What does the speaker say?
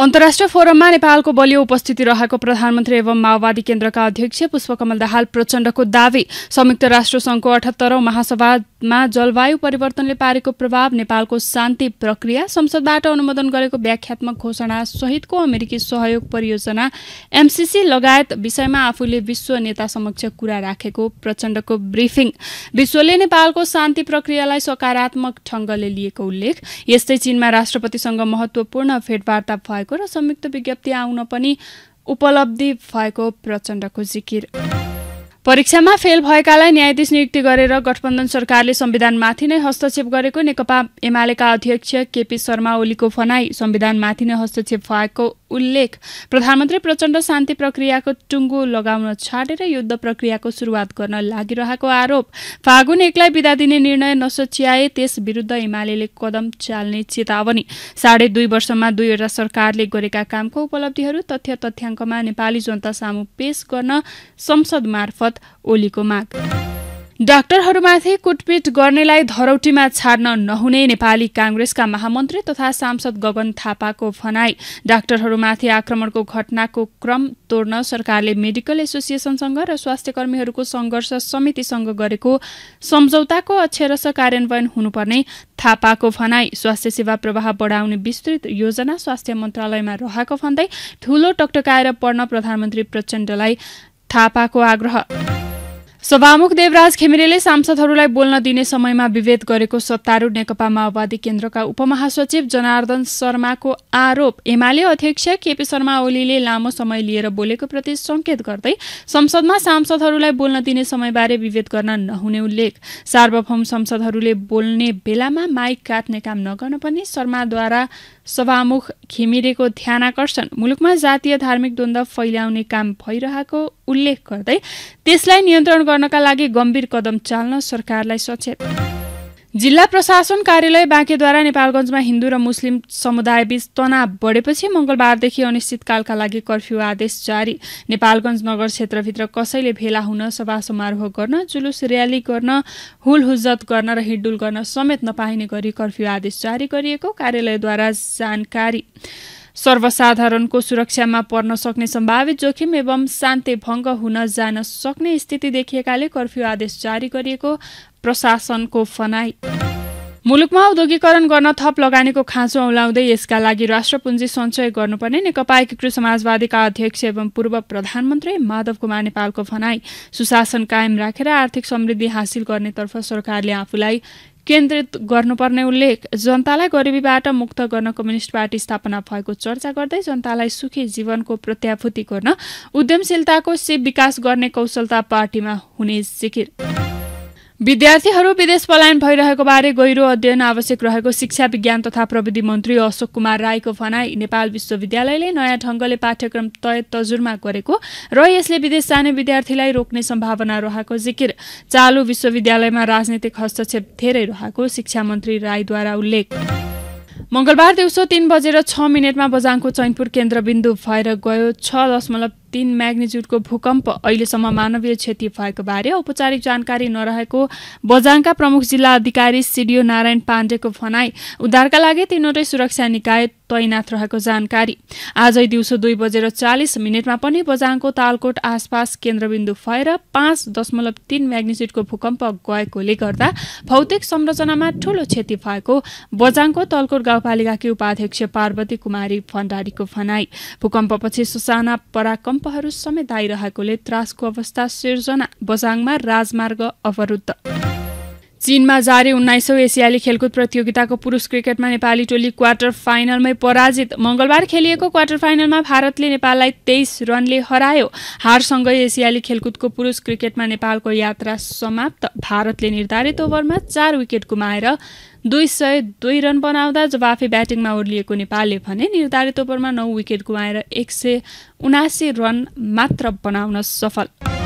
अन्तर्राष्ट्रिय फोरममा नेपालको बलियो उपस्थिति रहेको प्रधानमन्त्री एवं माओवादी केन्द्रका अध्यक्ष पुष्पकमल दाहाल प्रचण्डको दावी संयुक्त राष्ट्र संघको अठहत्तरौं महासभामा जलवायु परिवर्तनले पारेको प्रभाव नेपालको शान्ति प्रक्रिया संसदबाट अनुमोदन गरेको व्याख्यात्मक घोषणा सहितको अमेरिकी सहयोग परियोजना एमसिसी लगायत विषयमा आफूले विश्व नेता समक्ष कुरा राखेको प्रचण्डको ब्रिफिङ विश्वले नेपालको शान्ति प्रक्रियालाई सकारात्मक ढङ्गले लिएको उल्लेख यस्तै चीनमा राष्ट्रपतिसँग महत्वपूर्ण भेटवार्ता भएको र संयुक्त विज्ञप्ति आउन पनि उपलब्धि भएको प्रचण्डको जिकिर परीक्षामा फेल भएकालाई न्यायाधीश नियुक्ति गरेर गठबन्धन सरकारले संविधानमाथि नै हस्तक्षेप गरेको नेकपा एमालेका अध्यक्ष केपी शर्मा ओलीको फनाई संविधानमाथि नै हस्तक्षेप भएको उल्लेख प्रधानमन्त्री प्रचण्ड शान्ति प्रक्रियाको टुङ्गो लगाउन छाडेर युद्ध प्रक्रियाको सुरुवात गर्न लागिरहेको आरोप फागुन एकलाई विदा दिने निर्णय नसोच्याए त्यस विरुद्ध हिमालयले कदम चाल्ने चेतावनी साढे दुई वर्षमा दुईवटा सरकारले गरेका कामको उपलब्धिहरू तथ्य तथ्याङ्कमा नेपाली जनता सामु पेश गर्न संसद मार्फत ओलीको माग डाक्टरहरूमाथि कुटपिट गर्नेलाई धरौटीमा छाड्न नहुने नेपाली काङ्ग्रेसका महामन्त्री तथा सांसद गगन थापाको भनाई डाक्टरहरूमाथि आक्रमणको घटनाको क्रम तोड्न सरकारले मेडिकल एसोसिएसनसँग र स्वास्थ्य कर्मीहरूको सङ्घर्ष समितिसँग गरेको सम्झौताको अक्षरस कार्यान्वयन हुनुपर्ने थापाको भनाई स्वास्थ्य सेवा प्रवाह बढाउने विस्तृत योजना स्वास्थ्य मन्त्रालयमा रहेको भन्दै ठूलो टकटकाएर पढ्न प्रधानमन्त्री प्रचण्डलाई थापाको आग्रह सभामुख देवराज खेमिरेले सांसदहरूलाई बोल्न दिने समयमा विभेद गरेको सत्तारूढ नेकपा माओवादी केन्द्रका उपमहासचिव जनार्दन शर्माको आरोप एमाले अध्यक्ष केपी शर्मा ओलीले लामो समय लिएर बोलेको प्रति संकेत गर्दै संसदमा सांसदहरूलाई बोल्न दिने समयबारे विभेद गर्न नहुने उल्लेख सार्वभौम संसदहरूले बोल्ने बेलामा माइक काट्ने काम नगर्न पनि शर्माद्वारा सभामुख घिमिरेको ध्यानाकर्षण मुलुकमा जातीय धार्मिक द्वन्द फैलाउने काम भइरहेको उल्लेख गर्दै त्यसलाई नियन्त्रण गर्नका लागि गम्भीर कदम चाल्न सरकारलाई सचेत जिल्ला प्रशासन कार्यालय बाँकेद्वारा नेपालगञ्जमा हिन्दू र मुस्लिम समुदायबीच तनाव बढेपछि मङ्गलबारदेखि अनिश्चितकालका लागि कर्फ्यू आदेश जारी नेपालगञ्ज नगर क्षेत्रभित्र कसैले भेला हुन सभा समारोह गर्न जुलुस र्याली गर्न हुलहुज्जत गर्न र हिडडुल गर्न समेत नपाइने गरी कर्फ्यू आदेश जारी गरिएको कार्यालयद्वारा जानकारी सर्वसाधारणको सुरक्षामा पर्न सक्ने सम्भावित जोखिम एवं शान्ति भङ्ग हुन जान सक्ने स्थिति देखिएकाले कर्फ्यू आदेश जारी गरिएको प्रशासनको फनाई मुलुकमा औद्योगिकरण गर्न थप लगानीको खाँचो औलाउँदै यसका लागि राष्ट्रपुञ्जी सञ्चय गर्नुपर्ने नेकपा एकीकृत समाजवादीका अध्यक्ष एवं पूर्व प्रधानमन्त्री माधव कुमार नेपालको भनाई सुशासन कायम राखेर आर्थिक समृद्धि हासिल गर्नेतर्फ सरकारले आफूलाई केन्द्रित गर्नुपर्ने उल्लेख जनतालाई गरिबीबाट मुक्त गर्न कम्युनिष्ट पार्टी स्थापना भएको चर्चा गर्दै जनतालाई सुखी जीवनको प्रत्याभूति गर्न उद्यमशीलताको सिप विकास गर्ने कौशलता पार्टीमा हुने जिकिर विद्यार्थीहरू विदेश पलायन भइरहेको बारे गहिरो अध्ययन आवश्यक रहेको शिक्षा विज्ञान तथा प्रविधि मन्त्री अशोक कुमार राईको भनाई नेपाल विश्वविद्यालयले नयाँ ढङ्गले पाठ्यक्रम तय तजुरमा गरेको र यसले विदेश जाने विद्यार्थीलाई रोक्ने सम्भावना रहेको जिकिर चालु विश्वविद्यालयमा राजनैतिक हस्तक्षेप धेरै रहेको शिक्षा मन्त्री राईद्वारा उल्लेख मंगलबार दिउँसो तीन बजेर छ मिनटमा बजाङको चैनपुर केन्द्रबिन्दु भएर गयो छ दशमलव तिन म्याग्निच्युडको भूकम्प अहिलेसम्म मानवीय क्षति भएको बारे औपचारिक जानकारी नरहेको बझाङका प्रमुख जिल्ला अधिकारी सिडिओ नारायण पाण्डेको भनाई उद्धारका लागि तीनवटै सुरक्षा निकाय तैनाथ रहेको जानकारी आजै दिउँसो दुई बजेर चालिस मिनटमा पनि बजाङको तालकोट आसपास केन्द्रबिन्दु भएर पाँच दशमलव तिन म्याग्निच्युडको भूकम्प गएकोले गर्दा भौतिक संरचनामा ठूलो क्षति भएको बजाङको तलकोट गाउँपालिकाकी उपाध्यक्ष पार्वती कुमारी भण्डारीको भनाई भूकम्पपछि सुसाना पराकम्प भूकम्पहरू समेत आइरहेकोले त्रासको अवस्था सिर्जना बजाङमा राजमार्ग अवरुद्ध चीनमा जारी उन्नाइसौँ एसियाली खेलकुद प्रतियोगिताको पुरुष क्रिकेटमा नेपाली टोली क्वार्टर फाइनलमै पराजित मंगलबार खेलिएको क्वार्टर फाइनलमा भारतले नेपाललाई तेइस रनले हरायो हारसँगै एसियाली खेलकुदको पुरुष क्रिकेटमा नेपालको यात्रा समाप्त भारतले निर्धारित ओभरमा चार विकेट गुमाएर दुई सय दुई रन बनाउँदा जवाफी ब्याटिङमा ओर्लिएको नेपालले भने निर्धारित ओभरमा नौ विकेट गुमाएर एक सय उनासी रन मात्र बनाउन सफल